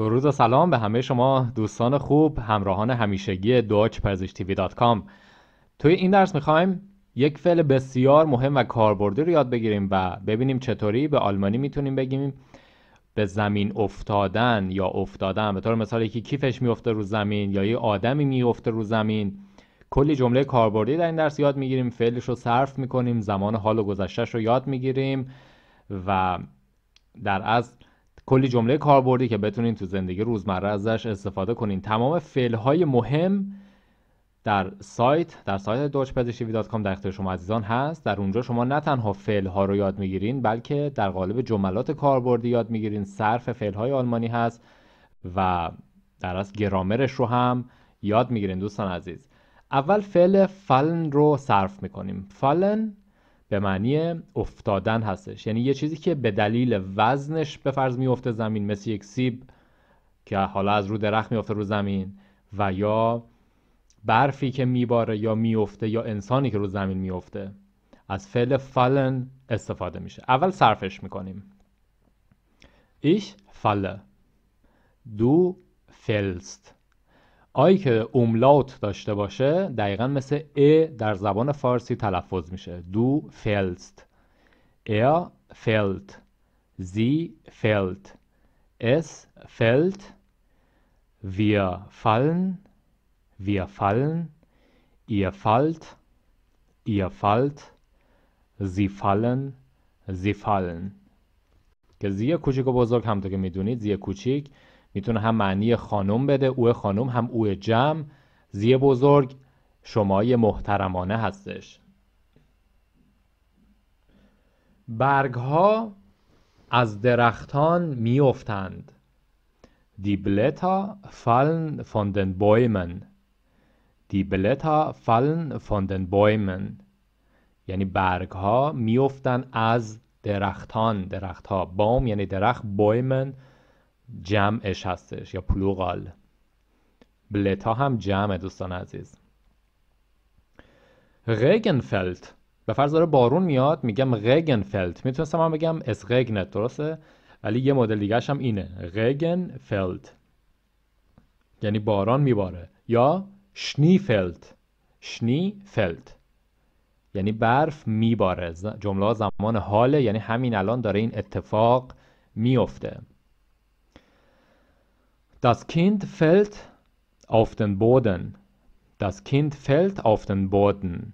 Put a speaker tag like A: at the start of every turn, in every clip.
A: درود و سلام به همه شما دوستان خوب همراهان همیشگی دوچ پرزیش تیوی دات کام توی این درس میخوایم یک فعل بسیار مهم و کاربردی رو یاد بگیریم و ببینیم چطوری به آلمانی میتونیم بگیم به زمین افتادن یا افتادن به طور مثال یکی کیفش میفته رو زمین یا یه آدمی میفته رو زمین کلی جمله کاربردی در این درس یاد میگیریم فعلش رو صرف میکنیم زمان حال و گذشتهش رو یاد میگیریم و در از کلی جمله کاربردی که بتونین تو زندگی روزمره ازش استفاده کنین تمام فعلهای مهم در سایت در سایت dogepedagogy.com در اختیار شما عزیزان هست در اونجا شما نه تنها فعل رو یاد میگیرین بلکه در قالب جملات کاربردی یاد میگیرین صرف فعل آلمانی هست و در از گرامرش رو هم یاد میگیرین دوستان عزیز اول فعل فلن رو صرف میکنیم فلن به معنی افتادن هستش یعنی یه چیزی که به دلیل وزنش به فرض میفته زمین مثل یک سیب که حالا از رو درخت میفته رو زمین و یا برفی که میباره یا میفته یا انسانی که رو زمین میفته از فعل فالن استفاده میشه اول صرفش میکنیم ایش فاله دو فلست آی که املات داشته باشه دقیقا مثل ا در زبان فارسی تلفظ میشه دو فلست ار فلت زی فلت اس فلت wir fallen wir fallen ihr فلت. ihr فلت. زی fallen زی fallen که زی کوچیک و بزرگ همونطور که میدونید زی کوچیک میتونه هم معنی خانم بده او خانم هم او جمع زی بزرگ شمای محترمانه هستش برگ ها از درختان میافتند دی بلتا فالن فون دن بویمن دی بلتا فالن فون دن بویمن یعنی برگ ها میافتند از درختان درخت ها بام یعنی درخت بویمن جمعش هستش یا پلوغال بلتا هم جمع دوستان عزیز رگنفلت به فرض داره بارون میاد میگم رگنفلت میتونستم هم بگم اس رگنت درسته ولی یه مدل دیگه هم اینه رگنفلت یعنی باران میباره یا شنیفلت شنیفلت یعنی برف میباره جمله زمان حاله یعنی همین الان داره این اتفاق میفته Das Kind fällt auf den Boden. Das Kind fällt auf den Boden.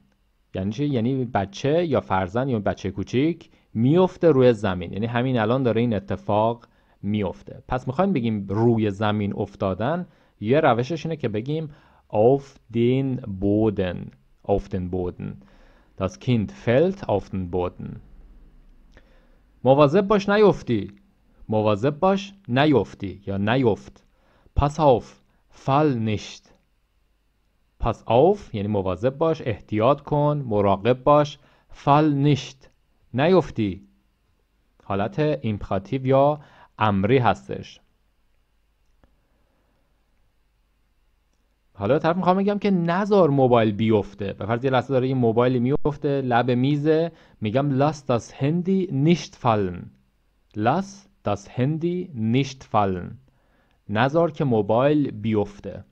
A: یعنی, یعنی بچه یا فرزند یا بچه کوچیک میفته روی زمین یعنی همین الان داره این اتفاق میفته پس میخوایم بگیم روی زمین افتادن یه روشش اینه که بگیم auf den Boden auf den Boden Das Kind fällt auf den Boden مواظب باش نیفتی مواظب باش نیفتی یا نیفت پس آف فل nicht. پس آف یعنی مواظب باش، احتیاط کن، مراقب باش، فل نیشت، نیفتی. حالت ایمپراتیو یا امری هستش. حالا طرف میخوام بگم که نزار موبایل بیفته به فرض یه لحظه داره این موبایل میفته لب میزه میگم لاس داس هندی نیشت فالن لاس داس هندی نیشت فالن نزار که موبایل بیفته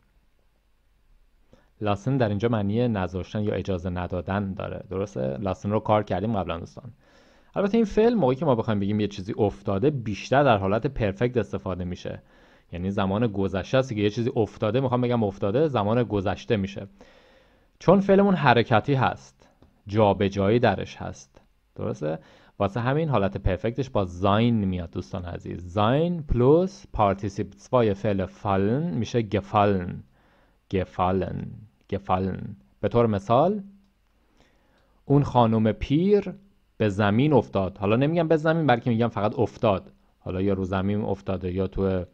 A: لاسن در اینجا معنی نزاشتن یا اجازه ندادن داره درسته لاسن رو کار کردیم قبلا دوستان البته این فعل موقعی که ما بخوایم بگیم یه چیزی افتاده بیشتر در حالت پرفکت استفاده میشه یعنی زمان گذشته است که یه چیزی افتاده میخوام بگم افتاده زمان گذشته میشه چون فعلمون حرکتی هست جابجایی درش هست درسته واسه همین حالت پرفکتش با زاین میاد دوستان عزیز زاین پلوس وای فعل فالن میشه گفالن گفالن گفالن به طور مثال اون خانم پیر به زمین افتاد حالا نمیگم به زمین بلکه میگم فقط افتاد حالا یا رو زمین افتاده یا تو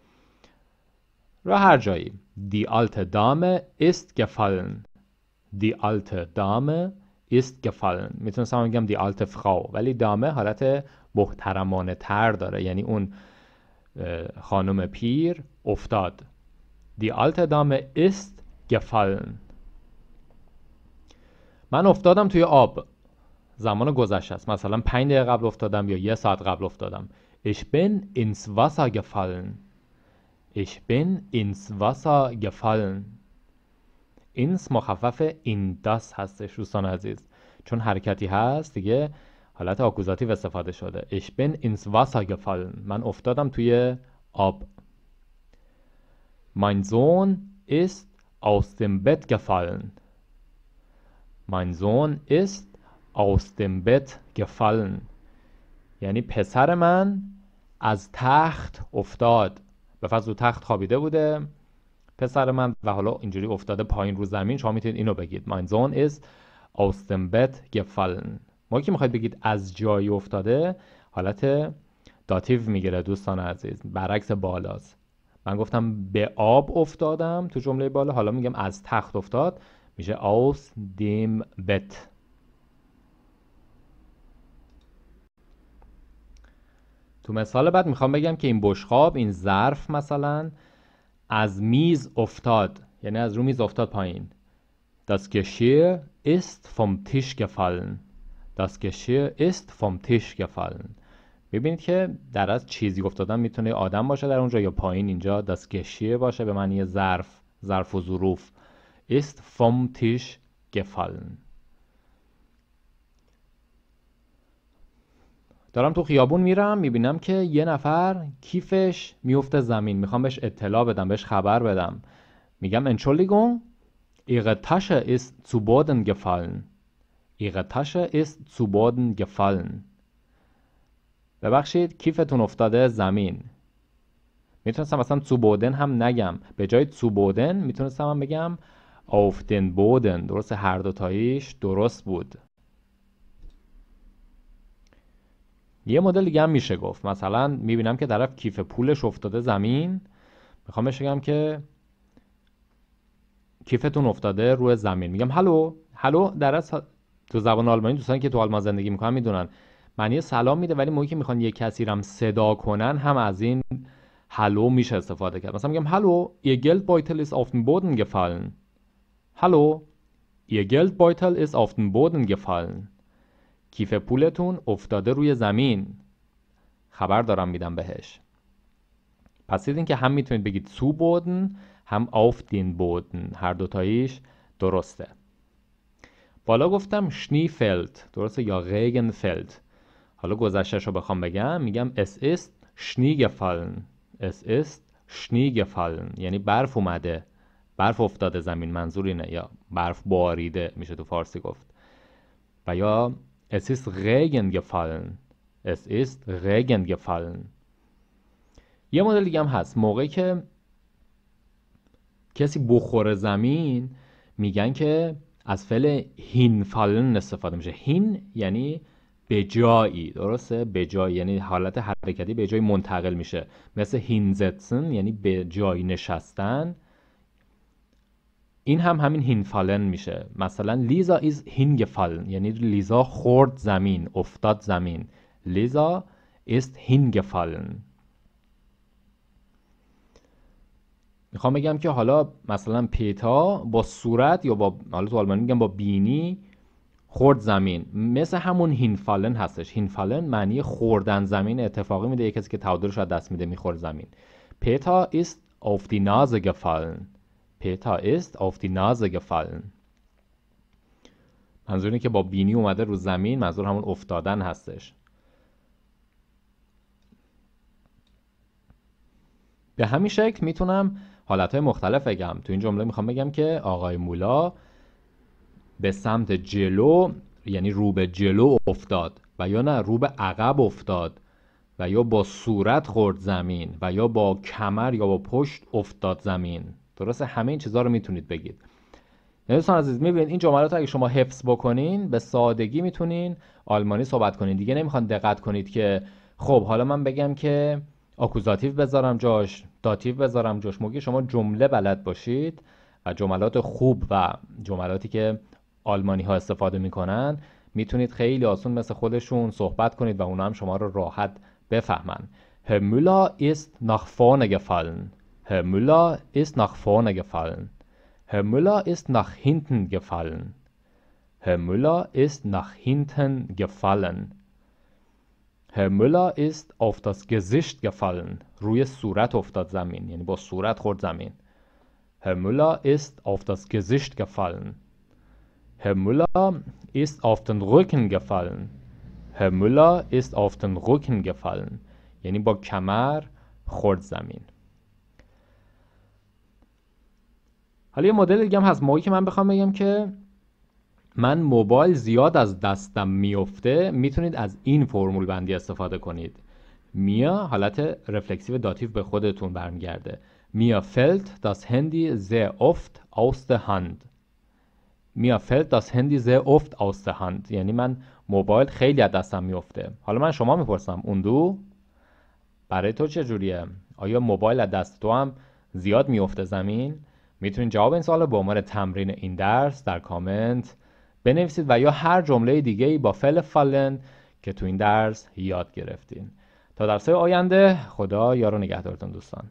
A: را هر جایی دی آلت دامه است گفالن دی آلت دامه ist gefallen میتونستم بگم die alte Frau ولی دامه حالت محترمانه تر داره یعنی اون خانم پیر افتاد Die alte دامه ist gefallen من افتادم توی آب زمان گذشته است مثلا 5 دقیقه قبل افتادم یا یه ساعت قبل افتادم ich bin ins Wasser gefallen ich bin ins Wasser gefallen اینس مخفف اینداس هستش دوستان عزیز چون حرکتی هست دیگه حالت آکوزاتیو استفاده شده ich bin ins Wasser gefallen من افتادم توی آب mein زون است aus dem Bett gefallen mein Sohn ist aus dem Bett gefallen یعنی پسر من از تخت افتاد به فضل تخت خوابیده بوده پسر من و حالا اینجوری افتاده پایین رو زمین شما میتونید اینو بگید mein Sohn ist aus dem Bett gefallen ما که میخواید بگید از جایی افتاده حالت داتیو میگیره دوستان عزیز برعکس بالاست من گفتم به آب افتادم تو جمله بالا حالا میگم از تخت افتاد میشه aus dem تو مثال بعد میخوام بگم که این بشخاب این ظرف مثلا از میز افتاد یعنی از رو میز افتاد پایین Das Geschirr ist vom Tisch gefallen Das Geschirr ist vom gefallen ببینید که در از چیزی افتادن میتونه آدم باشه در اونجا یا پایین اینجا Das باشه به معنی ظرف ظرف و ظروف است vom Tisch gefallen دارم تو خیابون میرم میبینم که یه نفر کیفش میفته زمین میخوام بهش اطلاع بدم بهش خبر بدم میگم انچولیگون ایغه تشه است zu بودن gefallen ایغه تشه است تو بودن gefallen ببخشید کیفتون افتاده زمین میتونستم اصلا تو بودن هم نگم به جای تو بودن میتونستم هم بگم آفتن بودن درست هر دوتاییش درست بود یه مدل دیگه هم میشه گفت مثلا میبینم که طرف کیف پولش افتاده زمین میخوام بهش بگم که کیفتون افتاده روی زمین میگم هلو هلو در از تو زبان آلمانی دوستانی که تو آلمان زندگی میکنن میدونن معنی سلام میده ولی موقعی که میخوان یه کسی رم صدا کنن هم از این هلو میشه استفاده کرد مثلا میگم هلو ihr گلد بایتل auf den بودن gefallen هلو یه گلد بایتل auf den بودن gefallen کیف پولتون افتاده روی زمین خبر دارم میدم بهش پس دیدین که هم میتونید بگید سو بودن هم auf بودن هر دوتاییش درسته بالا گفتم شنی شنیفلد درسته یا فلت حالا گذشتش رو بخوام بگم میگم اس است گفلن اس است گفلن یعنی برف اومده برف افتاده زمین منظور اینه یا برف باریده میشه تو فارسی گفت و یا Es ist Regen gefallen. Es ist Regen gefallen. یه مدل دیگه هم هست موقعی که کسی بخور زمین میگن که از فعل هین فالن استفاده میشه هین یعنی به جایی درسته به جایی یعنی حالت حرکتی به جایی منتقل میشه مثل هینزتسن یعنی به جایی نشستن این هم همین هینفالن میشه مثلا لیزا ایز هینگفالن یعنی لیزا خورد زمین افتاد زمین لیزا است هینگفالن میخوام بگم که حالا مثلا پیتا با صورت یا با حالا تو آلمانی میگم با بینی خورد زمین مثل همون هینفالن هستش هینفالن معنی خوردن زمین اتفاقی میده یه کسی که تعادلش از دست میده میخورد زمین پیتا ایست افتی die Peter ist auf die Nase gefallen منظور اینه که با بینی اومده رو زمین منظور همون افتادن هستش به همین شکل میتونم حالتهای مختلف بگم تو این جمله میخوام بگم که آقای مولا به سمت جلو یعنی رو به جلو افتاد و یا نه رو به عقب افتاد و یا با صورت خورد زمین و یا با کمر یا با پشت افتاد زمین درسته همه این چیزها رو میتونید بگید دوستان عزیز میبینید این جملات اگه شما حفظ بکنین به سادگی میتونین آلمانی صحبت کنین دیگه نمیخوان دقت کنید که خب حالا من بگم که آکوزاتیو بذارم جاش داتیو بذارم جاش موگی شما جمله بلد باشید و جملات خوب و جملاتی که آلمانی ها استفاده میکنن میتونید خیلی آسون مثل خودشون صحبت کنید و اونا هم شما رو راحت بفهمن Herr Müller ist nach Herr Müller ist nach vorne gefallen. Herr Müller ist nach hinten gefallen. Herr Müller ist nach hinten gefallen. Herr Müller ist auf das Gesicht gefallen. روی صورت افتاد زمین یعنی با صورت Herr Müller ist auf das Gesicht gefallen. Herr Müller ist auf den Rücken gefallen. Herr Müller ist auf den Rücken gefallen. یعنی با کمر خورد زمین. حالا یه مدل دیگه هم هست موقعی که من بخوام بگم که من موبایل زیاد از دستم میفته میتونید از این فرمول بندی استفاده کنید میا حالت رفلکسیو داتیو به خودتون برمیگرده میا فلت داس هندی ز افت اوست هند میا فلت داس هندی ز افت اوست هند یعنی من موبایل خیلی از دستم میفته حالا من شما میپرسم اون دو برای تو چجوریه؟ جوریه آیا موبایل از دست تو هم زیاد میفته زمین میتونید جواب این سوال رو به عنوان تمرین این درس در کامنت بنویسید و یا هر جمله دیگه ای با فعل فالن که تو این درس یاد گرفتین تا درس آینده خدا یارو نگهدارتون دوستان